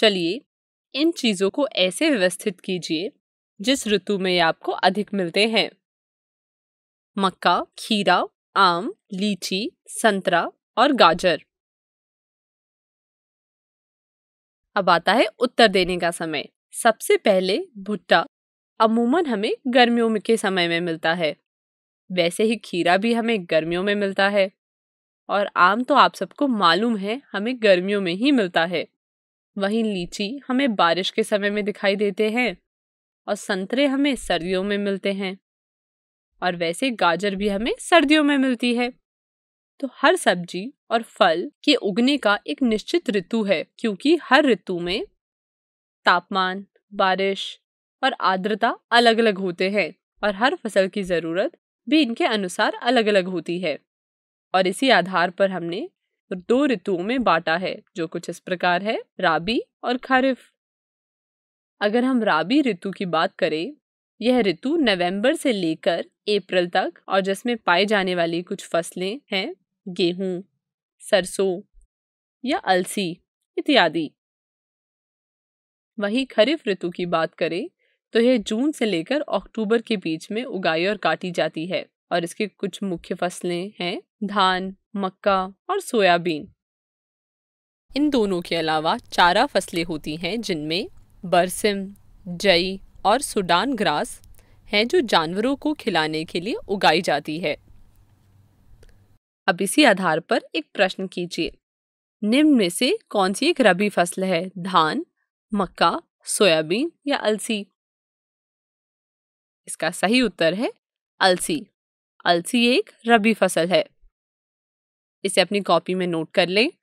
चलिए इन चीज़ों को ऐसे व्यवस्थित कीजिए जिस ऋतु में आपको अधिक मिलते हैं मक्का खीरा आम लीची संतरा और गाजर अब आता है उत्तर देने का समय सबसे पहले भुट्टा अमूमन हमें गर्मियों के समय में मिलता है वैसे ही खीरा भी हमें गर्मियों में मिलता है और आम तो आप सबको मालूम है हमें गर्मियों में ही मिलता है वहीं लीची हमें बारिश के समय में दिखाई देते हैं और संतरे हमें सर्दियों में मिलते हैं और वैसे गाजर भी हमें सर्दियों में मिलती है तो हर सब्जी और फल के उगने का एक निश्चित ऋतु है क्योंकि हर ऋतु में तापमान बारिश और आर्द्रता अलग अलग होते हैं और हर फसल की ज़रूरत भी इनके अनुसार अलग अलग होती है और इसी आधार पर हमने तो दो ऋतुओं में बांटा है जो कुछ इस प्रकार है राबी और खरीफ अगर हम राबी ऋतु की बात करें यह ऋतु नवंबर से लेकर अप्रैल तक और जिसमें पाए जाने वाली कुछ फसलें हैं गेहूं सरसों या अलसी इत्यादि वहीं खरीफ ऋतु की बात करें तो यह जून से लेकर अक्टूबर के बीच में उगाई और काटी जाती है और इसकी कुछ मुख्य फसलें हैं धान मक्का और सोयाबीन इन दोनों के अलावा चारा फसलें होती हैं जिनमें बरसिम जई और सुडान ग्रास हैं जो जानवरों को खिलाने के लिए उगाई जाती है अब इसी आधार पर एक प्रश्न कीजिए निम्न में से कौन सी एक रबी फसल है धान मक्का सोयाबीन या अलसी इसका सही उत्तर है अलसी अलसी एक रबी फसल है इसे अपनी कॉपी में नोट कर लें